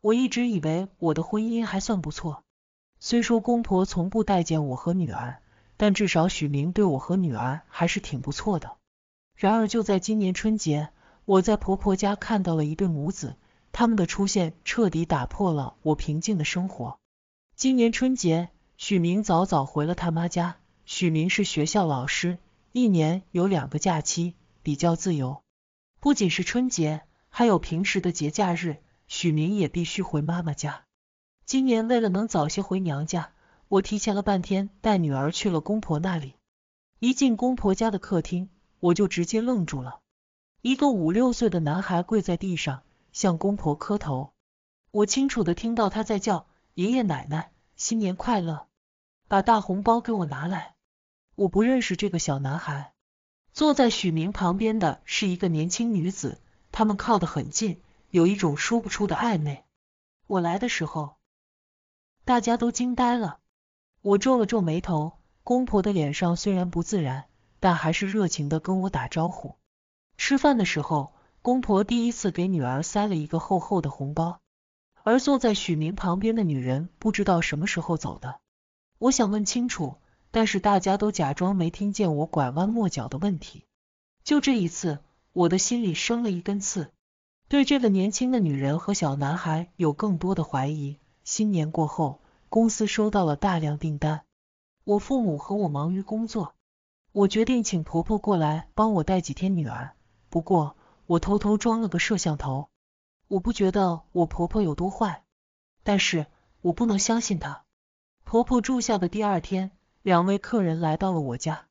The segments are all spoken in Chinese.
我一直以为我的婚姻还算不错，虽说公婆从不待见我和女儿，但至少许明对我和女儿还是挺不错的。然而就在今年春节，我在婆婆家看到了一对母子，他们的出现彻底打破了我平静的生活。今年春节，许明早早回了他妈家。许明是学校老师，一年有两个假期，比较自由。不仅是春节，还有平时的节假日。许明也必须回妈妈家。今年为了能早些回娘家，我提前了半天带女儿去了公婆那里。一进公婆家的客厅，我就直接愣住了。一个五六岁的男孩跪在地上向公婆磕头，我清楚的听到他在叫：“爷爷奶奶，新年快乐！把大红包给我拿来！”我不认识这个小男孩。坐在许明旁边的是一个年轻女子，他们靠得很近。有一种说不出的暧昧。我来的时候，大家都惊呆了。我皱了皱眉头，公婆的脸上虽然不自然，但还是热情的跟我打招呼。吃饭的时候，公婆第一次给女儿塞了一个厚厚的红包。而坐在许明旁边的女人不知道什么时候走的，我想问清楚，但是大家都假装没听见我拐弯抹角的问题。就这一次，我的心里生了一根刺。对这个年轻的女人和小男孩有更多的怀疑。新年过后，公司收到了大量订单，我父母和我忙于工作，我决定请婆婆过来帮我带几天女儿。不过，我偷偷装了个摄像头。我不觉得我婆婆有多坏，但是我不能相信她。婆婆住下的第二天，两位客人来到了我家，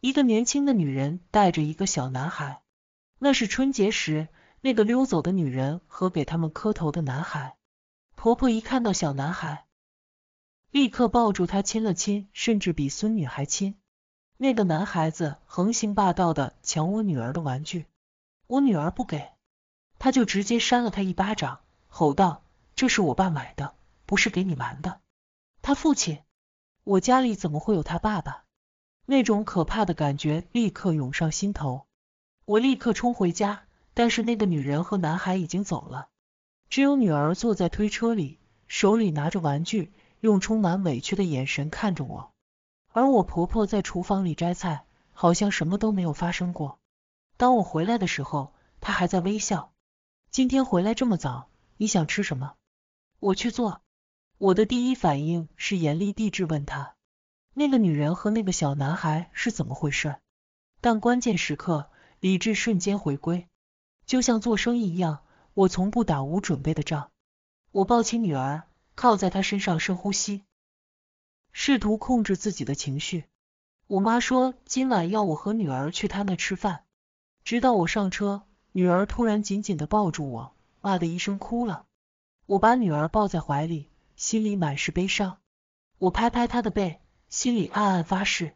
一个年轻的女人带着一个小男孩，那是春节时。那个溜走的女人和给他们磕头的男孩，婆婆一看到小男孩，立刻抱住他亲了亲，甚至比孙女还亲。那个男孩子横行霸道的抢我女儿的玩具，我女儿不给，他就直接扇了他一巴掌，吼道：“这是我爸买的，不是给你玩的。”他父亲？我家里怎么会有他爸爸？那种可怕的感觉立刻涌上心头，我立刻冲回家。但是那个女人和男孩已经走了，只有女儿坐在推车里，手里拿着玩具，用充满委屈的眼神看着我。而我婆婆在厨房里摘菜，好像什么都没有发生过。当我回来的时候，她还在微笑。今天回来这么早，你想吃什么？我去做。我的第一反应是严厉地质问她，那个女人和那个小男孩是怎么回事？但关键时刻，理智瞬间回归。就像做生意一样，我从不打无准备的仗。我抱起女儿，靠在她身上深呼吸，试图控制自己的情绪。我妈说今晚要我和女儿去她那吃饭。直到我上车，女儿突然紧紧的抱住我，哇的一声哭了。我把女儿抱在怀里，心里满是悲伤。我拍拍她的背，心里暗暗发誓：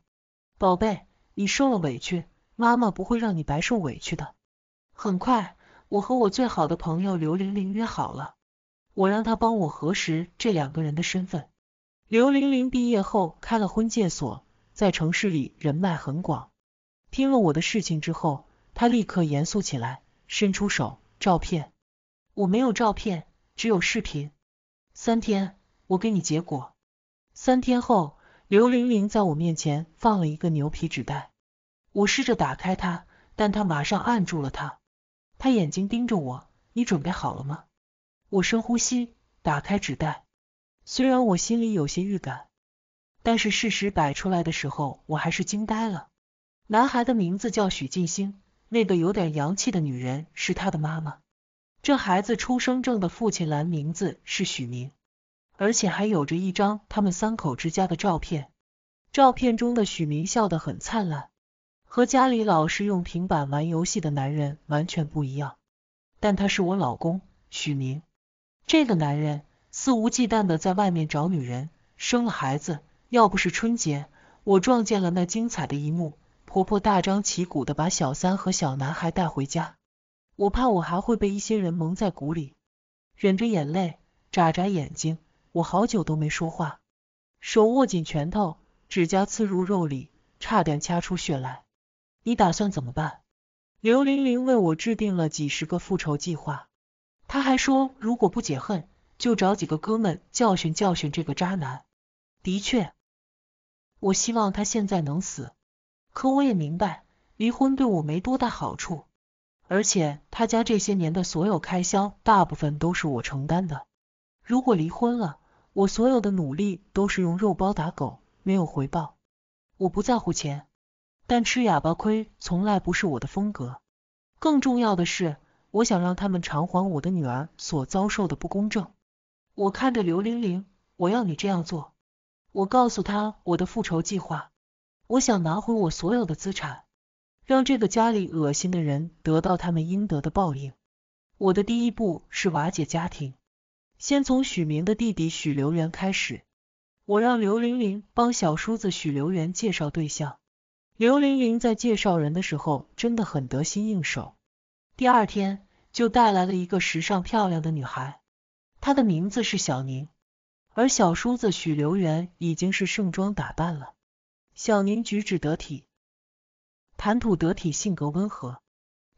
宝贝，你受了委屈，妈妈不会让你白受委屈的。很快，我和我最好的朋友刘玲玲约好了，我让她帮我核实这两个人的身份。刘玲玲毕业后开了婚介所，在城市里人脉很广。听了我的事情之后，她立刻严肃起来，伸出手，照片。我没有照片，只有视频。三天，我给你结果。三天后，刘玲玲在我面前放了一个牛皮纸袋，我试着打开它，但她马上按住了它。他眼睛盯着我，你准备好了吗？我深呼吸，打开纸袋。虽然我心里有些预感，但是事实摆出来的时候，我还是惊呆了。男孩的名字叫许晋星，那个有点洋气的女人是他的妈妈。这孩子出生证的父亲栏名字是许明，而且还有着一张他们三口之家的照片。照片中的许明笑得很灿烂。和家里老是用平板玩游戏的男人完全不一样，但他是我老公许明。这个男人肆无忌惮的在外面找女人，生了孩子，要不是春节我撞见了那精彩的一幕，婆婆大张旗鼓的把小三和小男孩带回家，我怕我还会被一些人蒙在鼓里。忍着眼泪，眨眨眼睛，我好久都没说话，手握紧拳头，指甲刺入肉里，差点掐出血来。你打算怎么办？刘玲玲为我制定了几十个复仇计划，她还说，如果不解恨，就找几个哥们教训教训这个渣男。的确，我希望他现在能死，可我也明白，离婚对我没多大好处，而且他家这些年的所有开销，大部分都是我承担的。如果离婚了，我所有的努力都是用肉包打狗，没有回报。我不在乎钱。但吃哑巴亏从来不是我的风格。更重要的是，我想让他们偿还我的女儿所遭受的不公正。我看着刘玲玲，我要你这样做。我告诉她我的复仇计划。我想拿回我所有的资产，让这个家里恶心的人得到他们应得的报应。我的第一步是瓦解家庭，先从许明的弟弟许留元开始。我让刘玲玲帮小叔子许留元介绍对象。刘玲玲在介绍人的时候真的很得心应手，第二天就带来了一个时尚漂亮的女孩，她的名字是小宁，而小叔子许留元已经是盛装打扮了。小宁举止得体，谈吐得体，性格温和，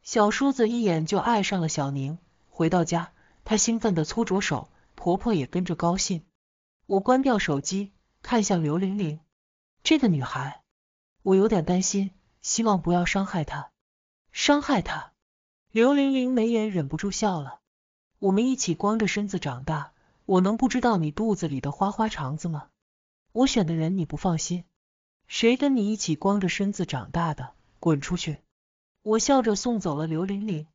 小叔子一眼就爱上了小宁。回到家，他兴奋的搓着手，婆婆也跟着高兴。我关掉手机，看向刘玲玲，这个女孩。我有点担心，希望不要伤害他，伤害他。刘玲玲眉眼忍不住笑了，我们一起光着身子长大，我能不知道你肚子里的花花肠子吗？我选的人你不放心？谁跟你一起光着身子长大的？滚出去！我笑着送走了刘玲玲。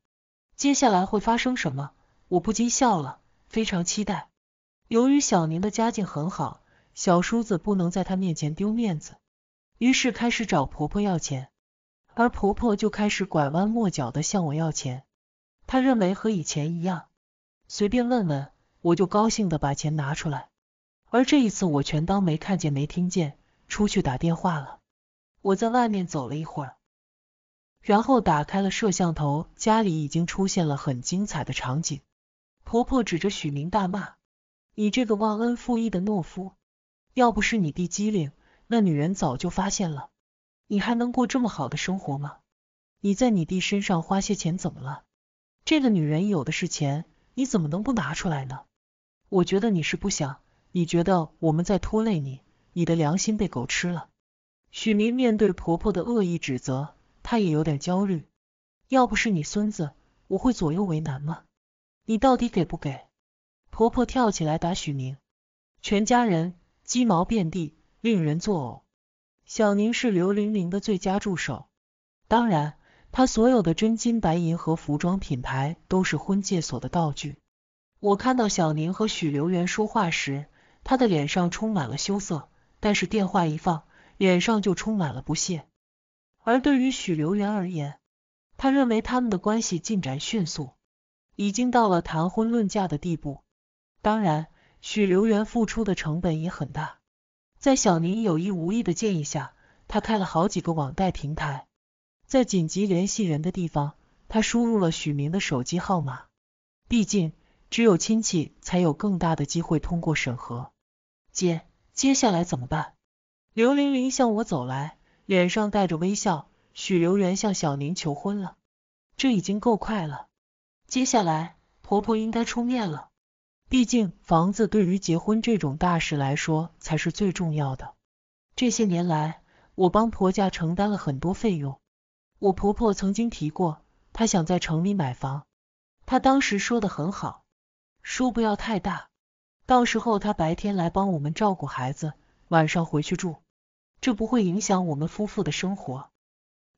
接下来会发生什么？我不禁笑了，非常期待。由于小宁的家境很好，小叔子不能在他面前丢面子。于是开始找婆婆要钱，而婆婆就开始拐弯抹角的向我要钱。她认为和以前一样，随便问问，我就高兴的把钱拿出来。而这一次我全当没看见没听见，出去打电话了。我在外面走了一会儿，然后打开了摄像头，家里已经出现了很精彩的场景。婆婆指着许明大骂：“你这个忘恩负义的懦夫！要不是你弟机灵。”那女人早就发现了，你还能过这么好的生活吗？你在你弟身上花些钱怎么了？这个女人有的是钱，你怎么能不拿出来呢？我觉得你是不想，你觉得我们在拖累你，你的良心被狗吃了。许明面对婆婆的恶意指责，她也有点焦虑。要不是你孙子，我会左右为难吗？你到底给不给？婆婆跳起来打许明，全家人鸡毛遍地。令人作呕。小宁是刘玲玲的最佳助手，当然，她所有的真金白银和服装品牌都是婚介所的道具。我看到小宁和许留元说话时，他的脸上充满了羞涩，但是电话一放，脸上就充满了不屑。而对于许留元而言，他认为他们的关系进展迅速，已经到了谈婚论嫁的地步。当然，许留元付出的成本也很大。在小宁有意无意的建议下，他开了好几个网贷平台。在紧急联系人的地方，他输入了许明的手机号码。毕竟，只有亲戚才有更大的机会通过审核。姐，接下来怎么办？刘玲玲向我走来，脸上带着微笑。许留元向小宁求婚了，这已经够快了。接下来，婆婆应该出面了。毕竟，房子对于结婚这种大事来说才是最重要的。这些年来，我帮婆家承担了很多费用。我婆婆曾经提过，她想在城里买房。她当时说的很好，说不要太大，到时候她白天来帮我们照顾孩子，晚上回去住，这不会影响我们夫妇的生活。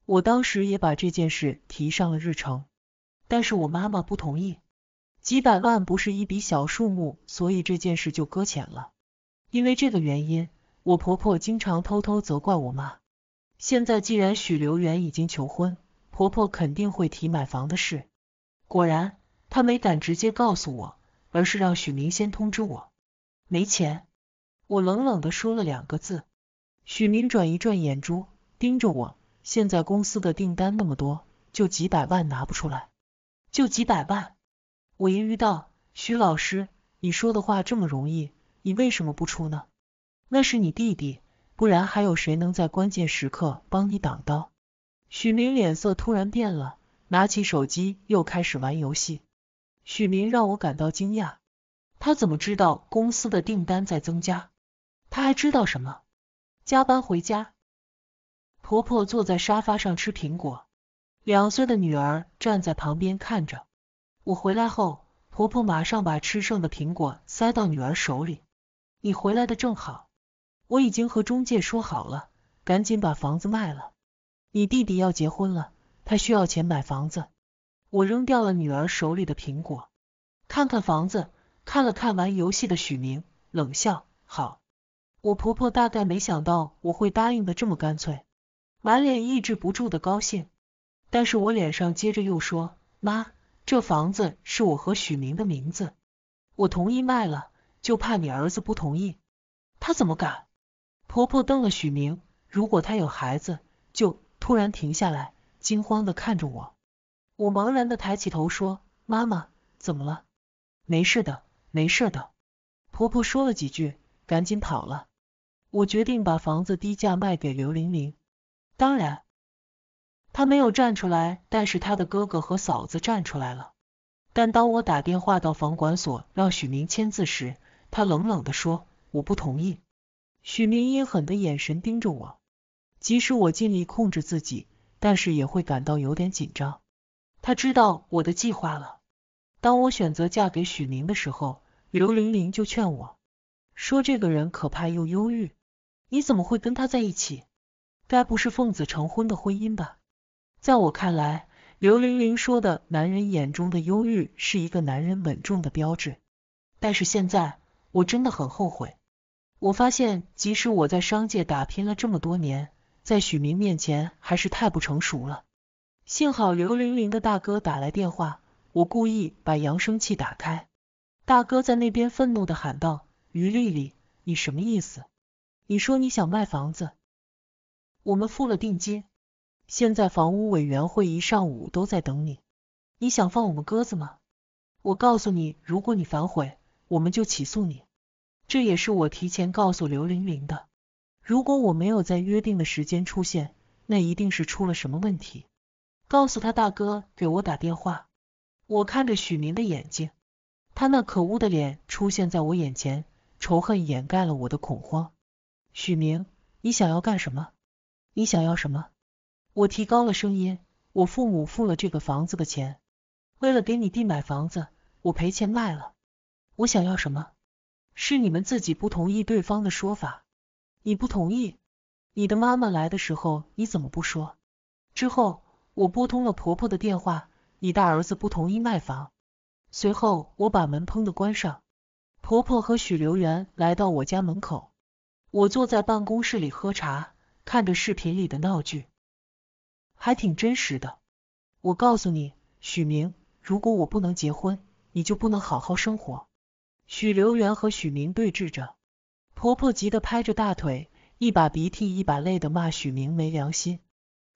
我当时也把这件事提上了日程，但是我妈妈不同意。几百万不是一笔小数目，所以这件事就搁浅了。因为这个原因，我婆婆经常偷偷责怪我妈。现在既然许留元已经求婚，婆婆肯定会提买房的事。果然，她没敢直接告诉我，而是让许明先通知我。没钱，我冷冷的说了两个字。许明转一转眼珠，盯着我。现在公司的订单那么多，就几百万拿不出来，就几百万。我盈揄道：“许老师，你说的话这么容易，你为什么不出呢？那是你弟弟，不然还有谁能在关键时刻帮你挡刀？”许明脸色突然变了，拿起手机又开始玩游戏。许明让我感到惊讶，他怎么知道公司的订单在增加？他还知道什么？加班回家，婆婆坐在沙发上吃苹果，两岁的女儿站在旁边看着。我回来后，婆婆马上把吃剩的苹果塞到女儿手里。你回来的正好，我已经和中介说好了，赶紧把房子卖了。你弟弟要结婚了，他需要钱买房子。我扔掉了女儿手里的苹果，看看房子，看了看玩游戏的许明，冷笑。好，我婆婆大概没想到我会答应的这么干脆，满脸抑制不住的高兴。但是我脸上接着又说，妈。这房子是我和许明的名字，我同意卖了，就怕你儿子不同意。他怎么敢？婆婆瞪了许明。如果他有孩子，就突然停下来，惊慌的看着我。我茫然的抬起头说：“妈妈，怎么了？没事的，没事的。”婆婆说了几句，赶紧跑了。我决定把房子低价卖给刘玲玲。当然。他没有站出来，但是他的哥哥和嫂子站出来了。但当我打电话到房管所让许明签字时，他冷冷的说：“我不同意。”许明阴狠的眼神盯着我，即使我尽力控制自己，但是也会感到有点紧张。他知道我的计划了。当我选择嫁给许明的时候，刘玲玲就劝我说：“这个人可怕又忧郁，你怎么会跟他在一起？该不是奉子成婚的婚姻吧？”在我看来，刘玲玲说的“男人眼中的忧郁”是一个男人稳重的标志。但是现在，我真的很后悔。我发现，即使我在商界打拼了这么多年，在许明面前还是太不成熟了。幸好刘玲玲的大哥打来电话，我故意把扬声器打开。大哥在那边愤怒的喊道：“于丽丽，你什么意思？你说你想卖房子，我们付了定金。”现在房屋委员会一上午都在等你，你想放我们鸽子吗？我告诉你，如果你反悔，我们就起诉你。这也是我提前告诉刘玲玲的。如果我没有在约定的时间出现，那一定是出了什么问题。告诉他大哥给我打电话。我看着许明的眼睛，他那可恶的脸出现在我眼前，仇恨掩盖了我的恐慌。许明，你想要干什么？你想要什么？我提高了声音，我父母付了这个房子的钱，为了给你弟买房子，我赔钱卖了。我想要什么？是你们自己不同意对方的说法。你不同意？你的妈妈来的时候你怎么不说？之后我拨通了婆婆的电话，你大儿子不同意卖房。随后我把门砰的关上，婆婆和许留元来到我家门口。我坐在办公室里喝茶，看着视频里的闹剧。还挺真实的。我告诉你，许明，如果我不能结婚，你就不能好好生活。许留元和许明对峙着，婆婆急得拍着大腿，一把鼻涕一把泪的骂许明没良心。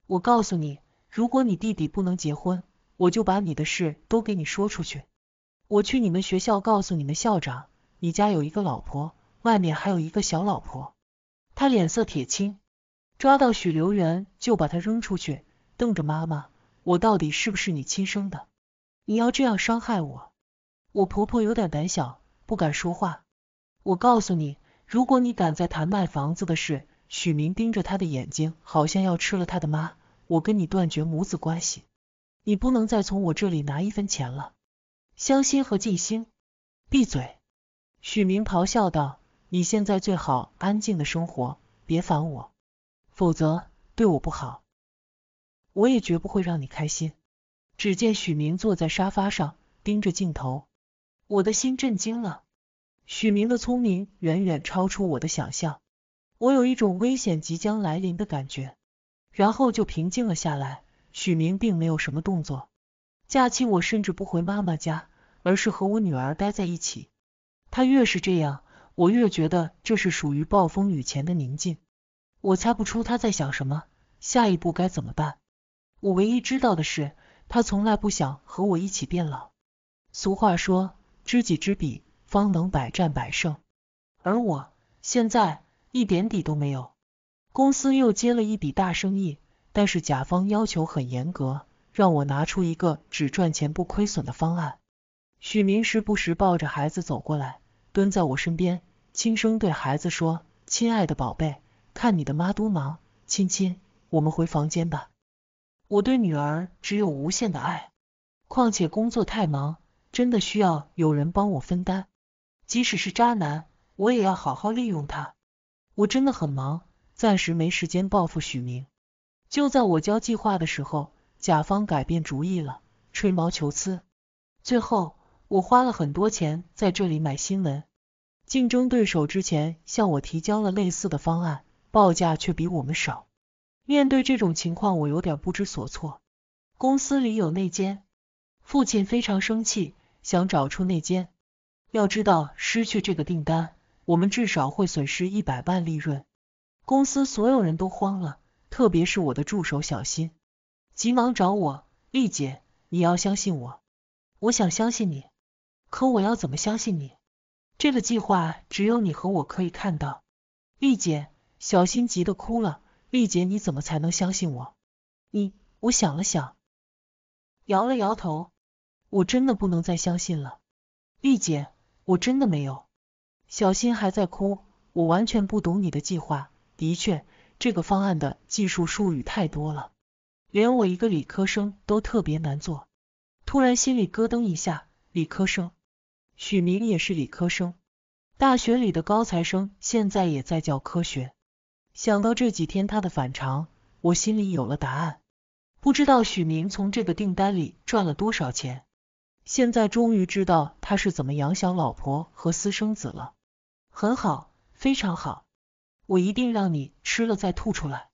我告诉你，如果你弟弟不能结婚，我就把你的事都给你说出去。我去你们学校告诉你们校长，你家有一个老婆，外面还有一个小老婆。他脸色铁青，抓到许留元就把他扔出去。瞪着妈妈，我到底是不是你亲生的？你要这样伤害我？我婆婆有点胆小，不敢说话。我告诉你，如果你敢再谈卖房子的事，许明盯着他的眼睛，好像要吃了他的妈。我跟你断绝母子关系，你不能再从我这里拿一分钱了。香心和静心，闭嘴！许明咆哮道，你现在最好安静的生活，别烦我，否则对我不好。我也绝不会让你开心。只见许明坐在沙发上，盯着镜头，我的心震惊了。许明的聪明远远超出我的想象，我有一种危险即将来临的感觉，然后就平静了下来。许明并没有什么动作，假期我甚至不回妈妈家，而是和我女儿待在一起。他越是这样，我越觉得这是属于暴风雨前的宁静。我猜不出他在想什么，下一步该怎么办。我唯一知道的是，他从来不想和我一起变老。俗话说，知己知彼，方能百战百胜。而我现在一点底都没有。公司又接了一笔大生意，但是甲方要求很严格，让我拿出一个只赚钱不亏损的方案。许明时不时抱着孩子走过来，蹲在我身边，轻声对孩子说：“亲爱的宝贝，看你的妈多忙，亲亲，我们回房间吧。”我对女儿只有无限的爱，况且工作太忙，真的需要有人帮我分担。即使是渣男，我也要好好利用他。我真的很忙，暂时没时间报复许明。就在我交计划的时候，甲方改变主意了，吹毛求疵。最后，我花了很多钱在这里买新闻。竞争对手之前向我提交了类似的方案，报价却比我们少。面对这种情况，我有点不知所措。公司里有内奸，父亲非常生气，想找出内奸。要知道，失去这个订单，我们至少会损失一百万利润。公司所有人都慌了，特别是我的助手小新，急忙找我。丽姐，你要相信我。我想相信你，可我要怎么相信你？这个计划只有你和我可以看到。丽姐，小新急得哭了。丽姐，你怎么才能相信我？你，我想了想，摇了摇头，我真的不能再相信了。丽姐，我真的没有。小新还在哭，我完全不懂你的计划。的确，这个方案的技术术语太多了，连我一个理科生都特别难做。突然心里咯噔一下，理科生，许明也是理科生，大学里的高材生，现在也在教科学。想到这几天他的反常，我心里有了答案。不知道许明从这个订单里赚了多少钱，现在终于知道他是怎么养小老婆和私生子了。很好，非常好，我一定让你吃了再吐出来。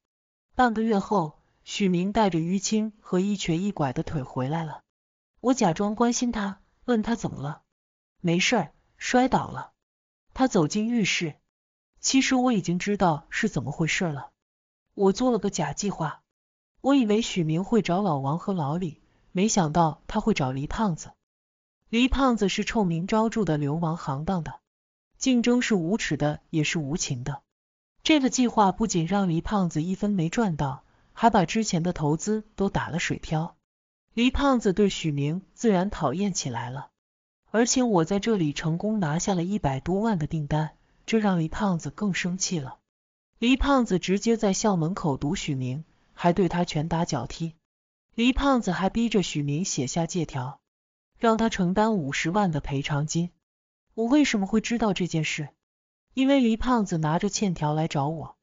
半个月后，许明带着淤青和一瘸一拐的腿回来了。我假装关心他，问他怎么了。没事，摔倒了。他走进浴室。其实我已经知道是怎么回事了。我做了个假计划，我以为许明会找老王和老李，没想到他会找黎胖子。黎胖子是臭名昭著的流氓行当的，竞争是无耻的，也是无情的。这个计划不仅让黎胖子一分没赚到，还把之前的投资都打了水漂。黎胖子对许明自然讨厌起来了。而且我在这里成功拿下了一百多万的订单。这让黎胖子更生气了。黎胖子直接在校门口堵许明，还对他拳打脚踢。黎胖子还逼着许明写下借条，让他承担五十万的赔偿金。我为什么会知道这件事？因为黎胖子拿着欠条来找我。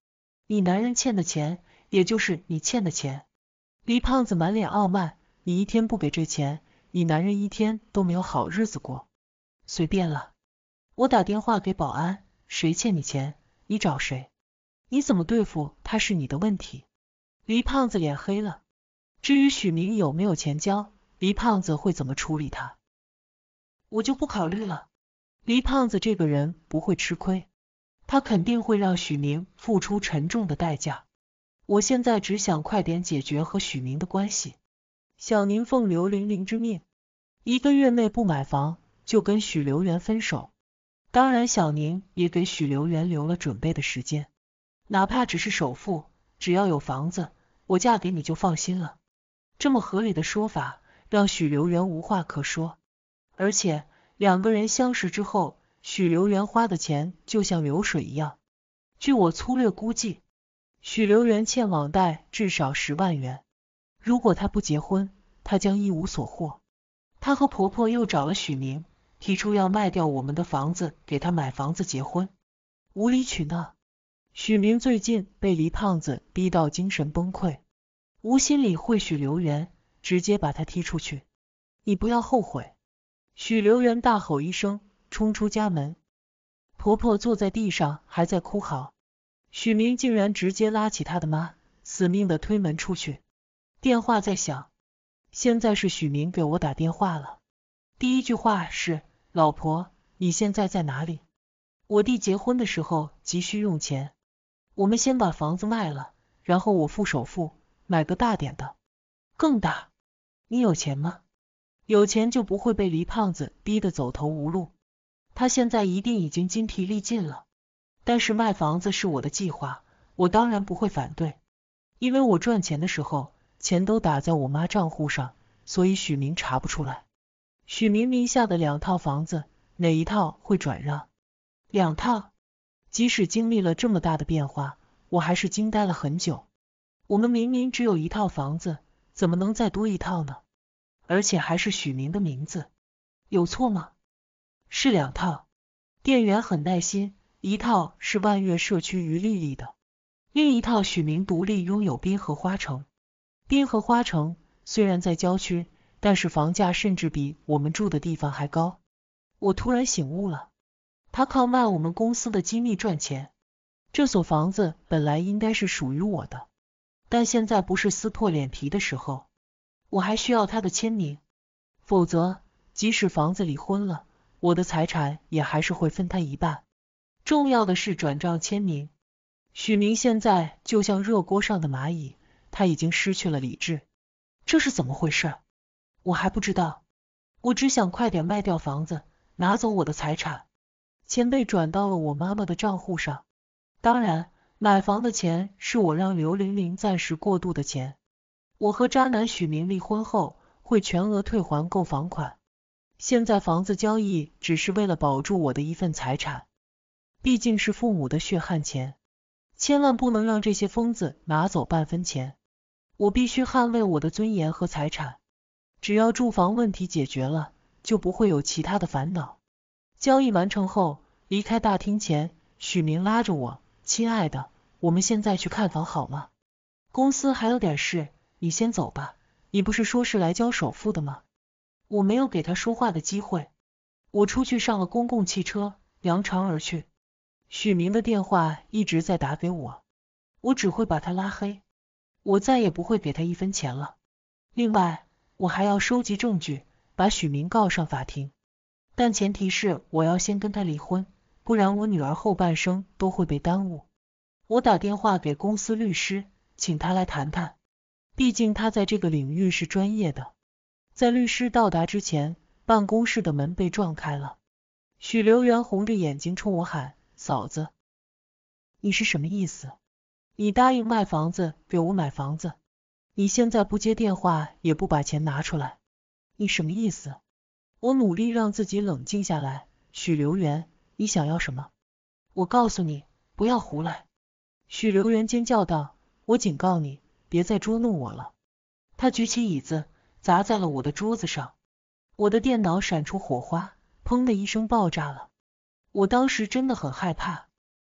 你男人欠的钱，也就是你欠的钱。黎胖子满脸傲慢，你一天不给这钱，你男人一天都没有好日子过。随便了，我打电话给保安。谁欠你钱，你找谁？你怎么对付他是你的问题。黎胖子脸黑了。至于许明有没有钱交，黎胖子会怎么处理他，我就不考虑了。黎胖子这个人不会吃亏，他肯定会让许明付出沉重的代价。我现在只想快点解决和许明的关系。小宁奉刘玲玲之命，一个月内不买房，就跟许留元分手。当然，小宁也给许留元留了准备的时间，哪怕只是首付，只要有房子，我嫁给你就放心了。这么合理的说法让许留元无话可说。而且两个人相识之后，许留元花的钱就像流水一样。据我粗略估计，许留元欠网贷至少十万元。如果他不结婚，他将一无所获。他和婆婆又找了许明。提出要卖掉我们的房子给他买房子结婚，无理取闹。许明最近被黎胖子逼到精神崩溃，无心理会许留元，直接把他踢出去。你不要后悔！许留元大吼一声，冲出家门。婆婆坐在地上还在哭嚎，许明竟然直接拉起他的妈，死命的推门出去。电话在响，现在是许明给我打电话了。第一句话是。老婆，你现在在哪里？我弟结婚的时候急需用钱，我们先把房子卖了，然后我付首付，买个大点的，更大。你有钱吗？有钱就不会被黎胖子逼得走投无路，他现在一定已经筋疲力尽了。但是卖房子是我的计划，我当然不会反对，因为我赚钱的时候钱都打在我妈账户上，所以许明查不出来。许明名下的两套房子，哪一套会转让？两套。即使经历了这么大的变化，我还是惊呆了很久。我们明明只有一套房子，怎么能再多一套呢？而且还是许明的名字，有错吗？是两套。店员很耐心，一套是万悦社区于丽丽的，另一套许明独立拥有滨河花城。滨河花城虽然在郊区。但是房价甚至比我们住的地方还高。我突然醒悟了，他靠卖我们公司的机密赚钱。这所房子本来应该是属于我的，但现在不是撕破脸皮的时候。我还需要他的签名，否则即使房子离婚了，我的财产也还是会分他一半。重要的是转账签名。许明现在就像热锅上的蚂蚁，他已经失去了理智。这是怎么回事？我还不知道，我只想快点卖掉房子，拿走我的财产。钱被转到了我妈妈的账户上，当然，买房的钱是我让刘玲玲暂时过渡的钱。我和渣男许明离婚后，会全额退还购房款。现在房子交易只是为了保住我的一份财产，毕竟是父母的血汗钱，千万不能让这些疯子拿走半分钱。我必须捍卫我的尊严和财产。只要住房问题解决了，就不会有其他的烦恼。交易完成后，离开大厅前，许明拉着我：“亲爱的，我们现在去看房好吗？”“公司还有点事，你先走吧。”“你不是说是来交首付的吗？”我没有给他说话的机会，我出去上了公共汽车，扬长而去。许明的电话一直在打给我，我只会把他拉黑，我再也不会给他一分钱了。另外。我还要收集证据，把许明告上法庭，但前提是我要先跟他离婚，不然我女儿后半生都会被耽误。我打电话给公司律师，请他来谈谈，毕竟他在这个领域是专业的。在律师到达之前，办公室的门被撞开了，许留元红着眼睛冲我喊：“嫂子，你是什么意思？你答应卖房子给我买房子。”你现在不接电话，也不把钱拿出来，你什么意思？我努力让自己冷静下来。许留元，你想要什么？我告诉你，不要胡来！许留元尖叫道，我警告你，别再捉弄我了。他举起椅子，砸在了我的桌子上，我的电脑闪出火花，砰的一声爆炸了。我当时真的很害怕。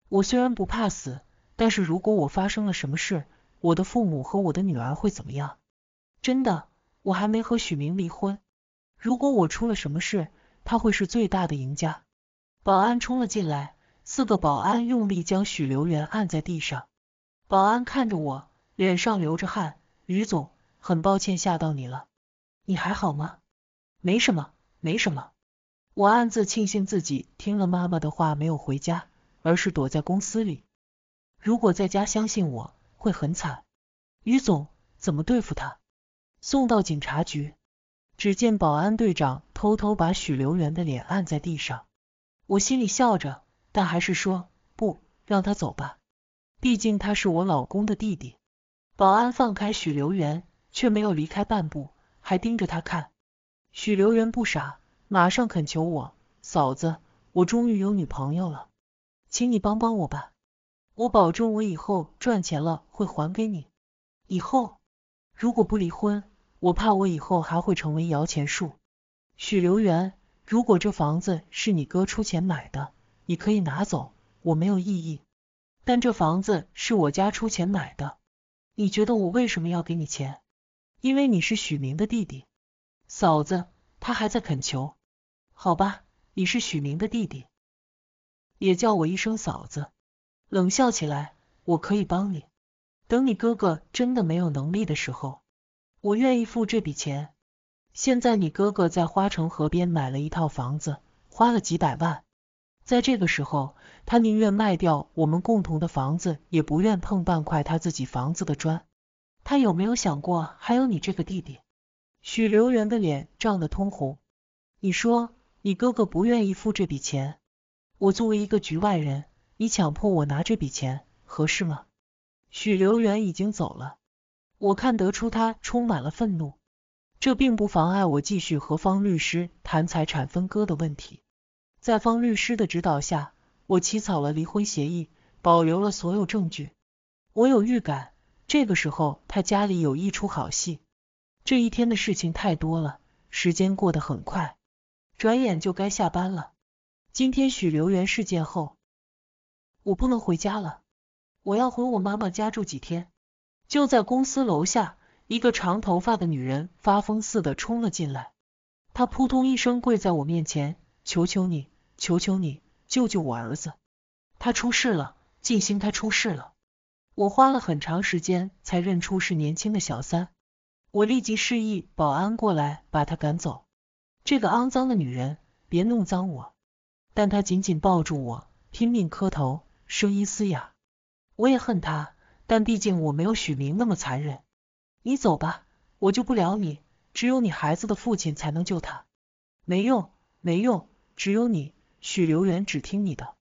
我虽然不怕死，但是如果我发生了什么事，我的父母和我的女儿会怎么样？真的，我还没和许明离婚。如果我出了什么事，他会是最大的赢家。保安冲了进来，四个保安用力将许留元按在地上。保安看着我，脸上流着汗。于总，很抱歉吓到你了，你还好吗？没什么，没什么。我暗自庆幸自己听了妈妈的话，没有回家，而是躲在公司里。如果在家，相信我。会很惨，于总怎么对付他？送到警察局。只见保安队长偷偷把许留元的脸按在地上，我心里笑着，但还是说不让他走吧，毕竟他是我老公的弟弟。保安放开许留元，却没有离开半步，还盯着他看。许留元不傻，马上恳求我嫂子，我终于有女朋友了，请你帮帮我吧。我保证，我以后赚钱了会还给你。以后如果不离婚，我怕我以后还会成为摇钱树。许留元，如果这房子是你哥出钱买的，你可以拿走，我没有异议。但这房子是我家出钱买的，你觉得我为什么要给你钱？因为你是许明的弟弟，嫂子，他还在恳求。好吧，你是许明的弟弟，也叫我一声嫂子。冷笑起来，我可以帮你。等你哥哥真的没有能力的时候，我愿意付这笔钱。现在你哥哥在花城河边买了一套房子，花了几百万，在这个时候，他宁愿卖掉我们共同的房子，也不愿碰半块他自己房子的砖。他有没有想过还有你这个弟弟？许留元的脸涨得通红。你说你哥哥不愿意付这笔钱，我作为一个局外人。你强迫我拿这笔钱合适吗？许留元已经走了，我看得出他充满了愤怒，这并不妨碍我继续和方律师谈财产分割的问题。在方律师的指导下，我起草了离婚协议，保留了所有证据。我有预感，这个时候他家里有一出好戏。这一天的事情太多了，时间过得很快，转眼就该下班了。今天许留元事件后。我不能回家了，我要回我妈妈家住几天。就在公司楼下，一个长头发的女人发疯似的冲了进来，她扑通一声跪在我面前，求求你，求求你，救救我儿子，他出事了，静心他出事了。我花了很长时间才认出是年轻的小三，我立即示意保安过来把她赶走，这个肮脏的女人，别弄脏我。但她紧紧抱住我，拼命磕头。声音嘶哑，我也恨他，但毕竟我没有许明那么残忍。你走吧，我救不了你，只有你孩子的父亲才能救他。没用，没用，只有你，许留远只听你的。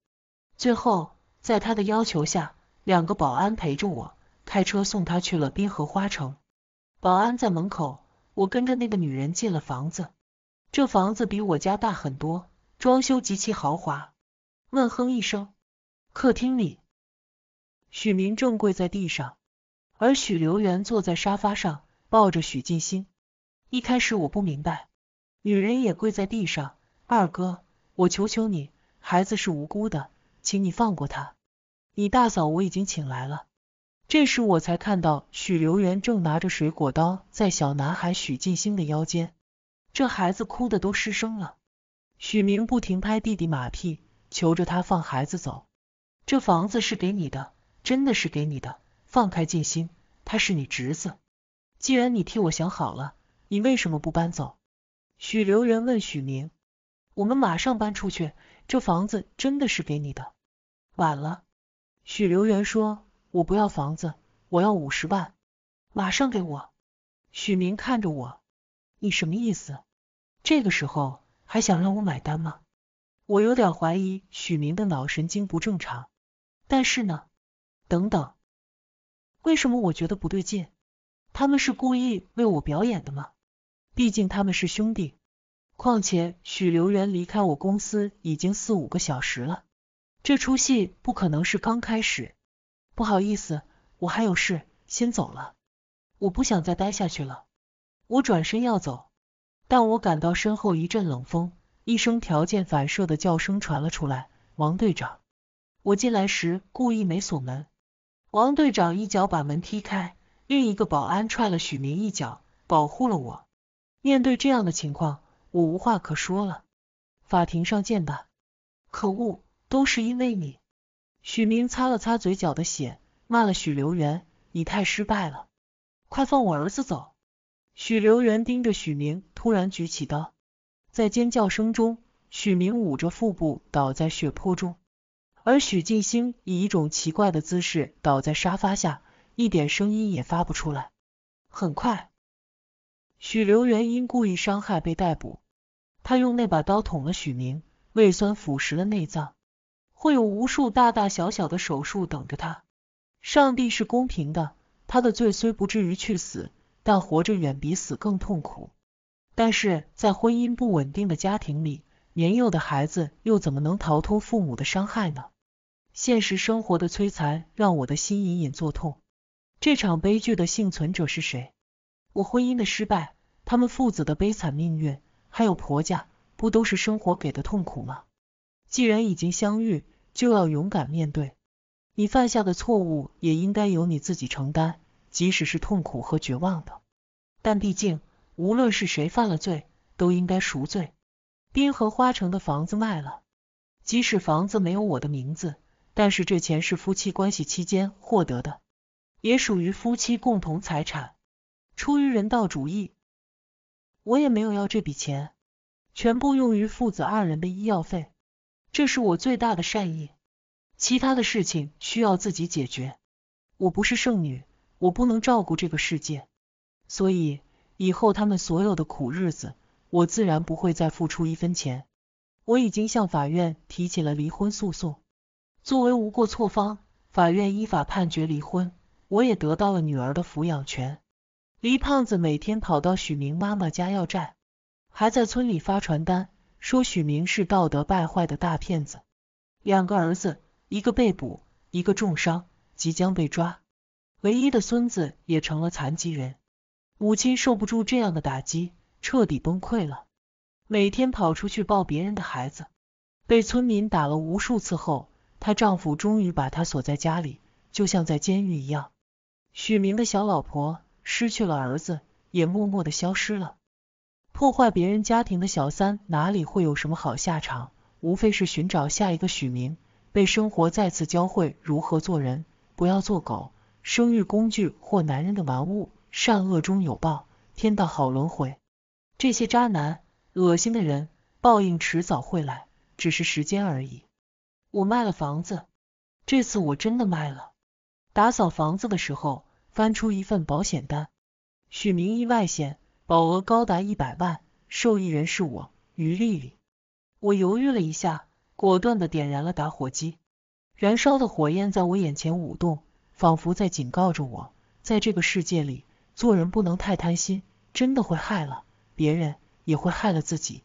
最后，在他的要求下，两个保安陪着我，开车送他去了滨河花城。保安在门口，我跟着那个女人进了房子。这房子比我家大很多，装修极其豪华。闷哼一声。客厅里，许明正跪在地上，而许留元坐在沙发上抱着许晋心。一开始我不明白，女人也跪在地上。二哥，我求求你，孩子是无辜的，请你放过他。你大嫂我已经请来了。这时我才看到许留元正拿着水果刀在小男孩许晋心的腰间，这孩子哭的都失声了。许明不停拍弟弟马屁，求着他放孩子走。这房子是给你的，真的是给你的，放开静心，他是你侄子。既然你替我想好了，你为什么不搬走？许留元问许明，我们马上搬出去，这房子真的是给你的。晚了，许留元说，我不要房子，我要五十万，马上给我。许明看着我，你什么意思？这个时候还想让我买单吗？我有点怀疑许明的脑神经不正常。但是呢，等等，为什么我觉得不对劲？他们是故意为我表演的吗？毕竟他们是兄弟，况且许留元离开我公司已经四五个小时了，这出戏不可能是刚开始。不好意思，我还有事，先走了，我不想再待下去了。我转身要走，但我感到身后一阵冷风，一声条件反射的叫声传了出来，王队长。我进来时故意没锁门，王队长一脚把门踢开，另一个保安踹了许明一脚，保护了我。面对这样的情况，我无话可说了。法庭上见吧。可恶，都是因为你！许明擦了擦嘴角的血，骂了许留元：“你太失败了，快放我儿子走！”许留元盯着许明，突然举起刀，在尖叫声中，许明捂着腹部倒在血泊中。而许静心以一种奇怪的姿势倒在沙发下，一点声音也发不出来。很快，许留元因故意伤害被逮捕。他用那把刀捅了许明，胃酸腐蚀了内脏，会有无数大大小小的手术等着他。上帝是公平的，他的罪虽不至于去死，但活着远比死更痛苦。但是在婚姻不稳定的家庭里，年幼的孩子又怎么能逃脱父母的伤害呢？现实生活的摧残让我的心隐隐作痛。这场悲剧的幸存者是谁？我婚姻的失败，他们父子的悲惨命运，还有婆家，不都是生活给的痛苦吗？既然已经相遇，就要勇敢面对。你犯下的错误也应该由你自己承担，即使是痛苦和绝望的。但毕竟，无论是谁犯了罪，都应该赎罪。滨河花城的房子卖了，即使房子没有我的名字。但是这钱是夫妻关系期间获得的，也属于夫妻共同财产。出于人道主义，我也没有要这笔钱，全部用于父子二人的医药费，这是我最大的善意。其他的事情需要自己解决。我不是剩女，我不能照顾这个世界，所以以后他们所有的苦日子，我自然不会再付出一分钱。我已经向法院提起了离婚诉讼。作为无过错方，法院依法判决离婚，我也得到了女儿的抚养权。黎胖子每天跑到许明妈妈家要债，还在村里发传单，说许明是道德败坏的大骗子。两个儿子，一个被捕，一个重伤，即将被抓；唯一的孙子也成了残疾人。母亲受不住这样的打击，彻底崩溃了，每天跑出去抱别人的孩子，被村民打了无数次后。她丈夫终于把她锁在家里，就像在监狱一样。许明的小老婆失去了儿子，也默默的消失了。破坏别人家庭的小三哪里会有什么好下场？无非是寻找下一个许明，被生活再次教会如何做人，不要做狗、生育工具或男人的玩物。善恶终有报，天道好轮回。这些渣男、恶心的人，报应迟早会来，只是时间而已。我卖了房子，这次我真的卖了。打扫房子的时候，翻出一份保险单，许明意外险，保额高达一百万，受益人是我，于丽丽。我犹豫了一下，果断的点燃了打火机，燃烧的火焰在我眼前舞动，仿佛在警告着我，在这个世界里，做人不能太贪心，真的会害了别人，也会害了自己。